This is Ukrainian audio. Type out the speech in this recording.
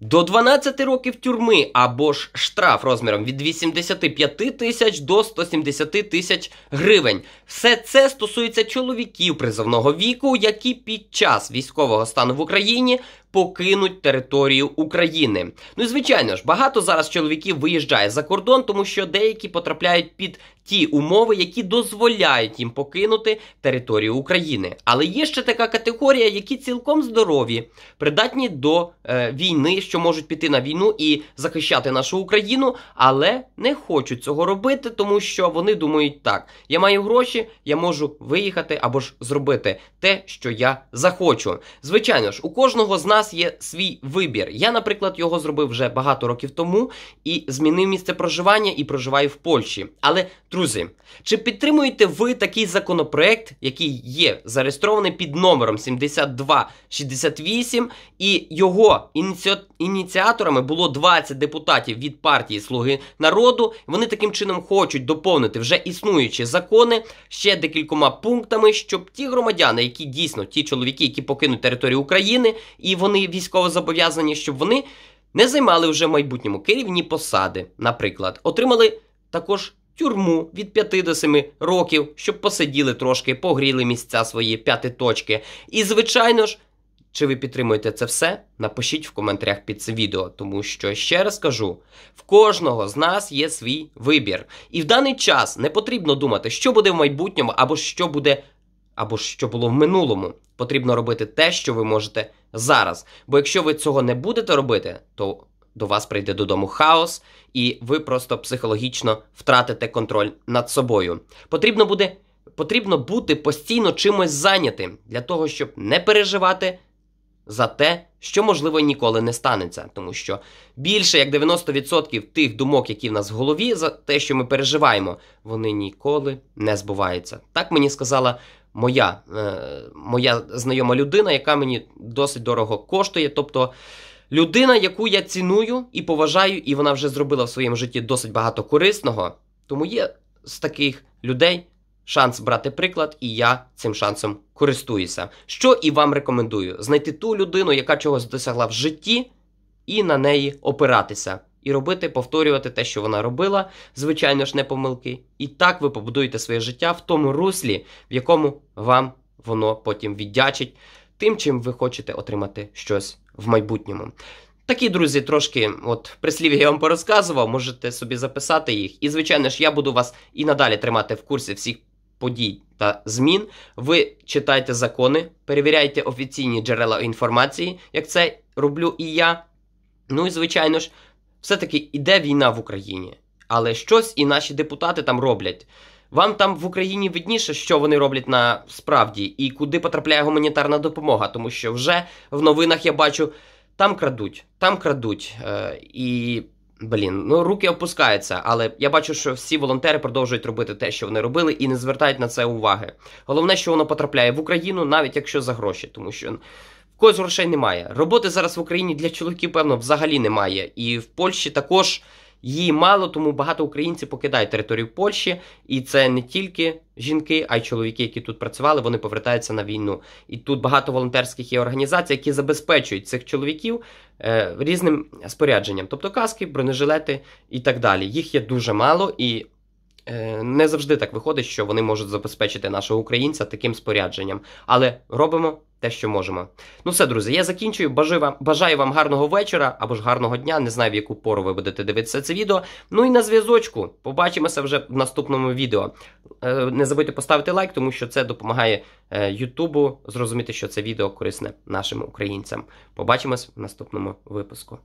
До 12 років тюрми або ж штраф розміром від 85 тисяч до 170 тисяч гривень. Все це стосується чоловіків призовного віку, які під час військового стану в Україні покинуть територію України. Ну і звичайно ж, багато зараз чоловіків виїжджає за кордон, тому що деякі потрапляють під ті умови, які дозволяють їм покинути територію України. Але є ще така категорія, які цілком здорові, придатні до е, війни, що можуть піти на війну і захищати нашу Україну, але не хочуть цього робити, тому що вони думають так: я маю гроші, я можу виїхати або ж зробити те, що я захочу. Звичайно ж, у кожного з нас вас є свій вибір. Я, наприклад, його зробив вже багато років тому і змінив місце проживання і проживаю в Польщі. Але, друзі, чи підтримуєте ви такий законопроект, який є зареєстрований під номером 7268, і його ініці... ініціаторами було 20 депутатів від партії Слуги народу? Вони таким чином хочуть доповнити вже існуючі закони ще декількома пунктами, щоб ті громадяни, які дійсно ті чоловіки, які покинуть територію України, і вони вони військово зобов'язані, щоб вони не займали вже в майбутньому керівні посади, наприклад, отримали також тюрму від 5 до 7 років, щоб посиділи трошки, погріли місця свої п'яти точки. І, звичайно ж, чи ви підтримуєте це все? Напишіть в коментарях під це відео, тому що ще раз кажу: в кожного з нас є свій вибір, і в даний час не потрібно думати, що буде в майбутньому або що буде. Або що було в минулому, потрібно робити те, що ви можете зараз. Бо якщо ви цього не будете робити, то до вас прийде додому хаос, і ви просто психологічно втратите контроль над собою. Потрібно буде потрібно бути постійно чимось зайнятим для того, щоб не переживати за те, що можливо ніколи не станеться, тому що більше як 90% тих думок, які в нас в голові, за те, що ми переживаємо, вони ніколи не збуваються. Так мені сказала моя е, моя знайома людина, яка мені досить дорого коштує. Тобто людина, яку я ціную і поважаю, і вона вже зробила в своєму житті досить багато корисного. Тому є з таких людей шанс брати приклад, і я цим шансом користуюся. Що і вам рекомендую: знайти ту людину, яка чогось досягла в житті, і на неї опиратися і робити, повторювати те, що вона робила, звичайно ж, не помилки. І так ви побудуєте своє життя в тому руслі, в якому вам воно потім віддячить тим, чим ви хочете отримати щось в майбутньому. Такі, друзі, трошки от прислів'я я вам порозказував, можете собі записати їх. І, звичайно ж, я буду вас і надалі тримати в курсі всіх подій та змін. Ви читайте закони, перевіряйте офіційні джерела інформації, як це роблю і я. Ну і звичайно ж, все-таки іде війна в Україні, але щось і наші депутати там роблять. Вам там в Україні видніше, що вони роблять насправді, і куди потрапляє гуманітарна допомога, тому що вже в новинах я бачу там крадуть, там крадуть е, і. Блін, ну руки опускаються, але я бачу, що всі волонтери продовжують робити те, що вони робили, і не звертають на це уваги. Головне, що воно потрапляє в Україну, навіть якщо за гроші, тому що когось грошей немає. Роботи зараз в Україні для чоловіків, певно, взагалі немає. І в Польщі також її мало, тому багато українців покидають територію Польщі. І це не тільки жінки, а й чоловіки, які тут працювали, вони повертаються на війну. І тут багато волонтерських є організацій, які забезпечують цих чоловіків е, різним спорядженням, тобто каски, бронежилети і так далі. Їх є дуже мало і. Е, не завжди так виходить, що вони можуть забезпечити нашого українця таким спорядженням, але робимо те, що можемо. Ну все, друзі, я закінчую. Бажаю вам, бажаю вам гарного вечора або ж гарного дня. Не знаю, в яку пору ви будете дивитися це відео. Ну і на зв'язочку побачимося вже в наступному відео. Е, не забудьте поставити лайк, тому що це допомагає е, Ютубу зрозуміти, що це відео корисне нашим українцям. Побачимось в наступному випуску.